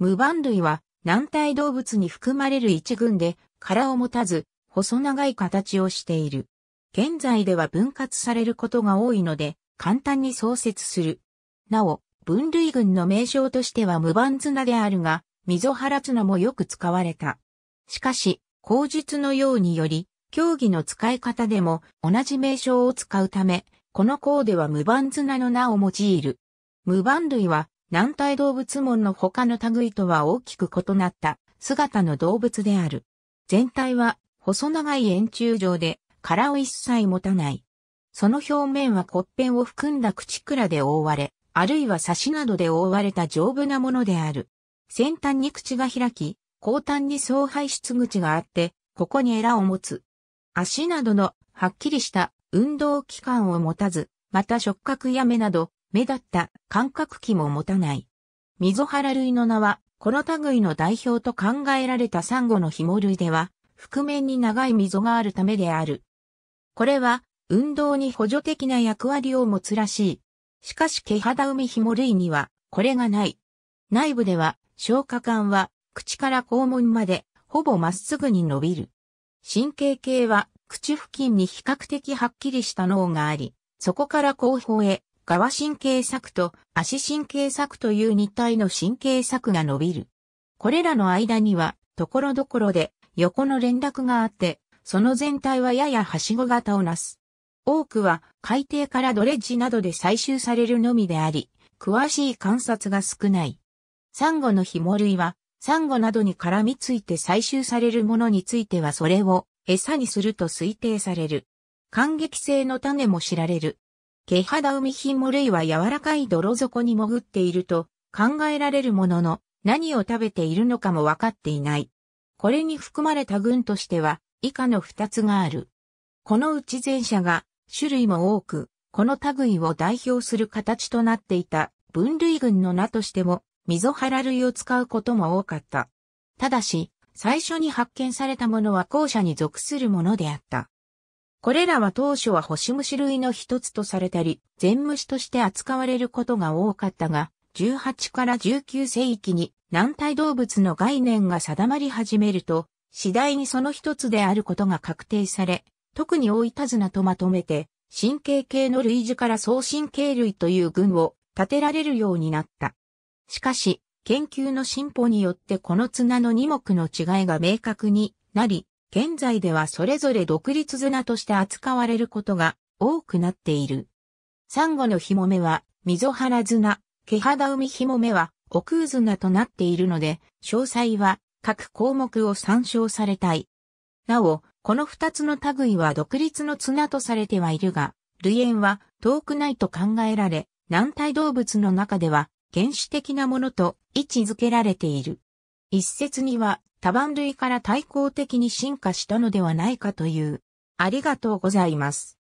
無番類は軟体動物に含まれる一群で殻を持たず細長い形をしている。現在では分割されることが多いので簡単に創設する。なお、分類群の名称としては無番綱であるが、溝原綱もよく使われた。しかし、口述のようにより、競技の使い方でも同じ名称を使うため、この項では無番綱の名を用いる。無番類は軟体動物門の他の類とは大きく異なった姿の動物である。全体は細長い円柱状で殻を一切持たない。その表面は骨片を含んだ口倉で覆われ、あるいは刺しなどで覆われた丈夫なものである。先端に口が開き、後端に総排出口があって、ここにエラを持つ。足などのはっきりした運動器官を持たず、また触覚や目など目立った感覚器も持たない。溝原類の名は、この類の代表と考えられたサンゴの紐類では、覆面に長い溝があるためである。これは、運動に補助的な役割を持つらしい。しかし、毛肌海紐類には、これがない。内部では、消化管は、口から肛門まで、ほぼまっすぐに伸びる。神経系は、口付近に比較的はっきりした脳があり、そこから後方へ側神経索と足神経索という2体の神経柵が伸びる。これらの間には、ところどころで横の連絡があって、その全体はややはしご型をなす。多くは海底からドレッジなどで採集されるのみであり、詳しい観察が少ない。サンゴの紐類は、サンゴなどに絡みついて採集されるものについてはそれを餌にすると推定される。感激性の種も知られる。毛肌海品も類は柔らかい泥底に潜っていると考えられるものの何を食べているのかもわかっていない。これに含まれた群としては以下の二つがある。このうち前者が種類も多く、この類を代表する形となっていた分類群の名としても溝原類を使うことも多かった。ただし、最初に発見されたものは後者に属するものであった。これらは当初は星虫類の一つとされたり、全虫として扱われることが多かったが、18から19世紀に軟体動物の概念が定まり始めると、次第にその一つであることが確定され、特に大いたずなとまとめて、神経系の類似から総神経類という群を立てられるようになった。しかし、研究の進歩によってこの綱の二目の違いが明確になり、現在ではそれぞれ独立綱として扱われることが多くなっている。サンゴの紐目は、溝原綱、毛肌海紐目は、奥綱となっているので、詳細は各項目を参照されたい。なお、この二つの類は独立の綱とされてはいるが、類縁は遠くないと考えられ、軟体動物の中では原始的なものと位置づけられている。一説には多番類から対抗的に進化したのではないかという。ありがとうございます。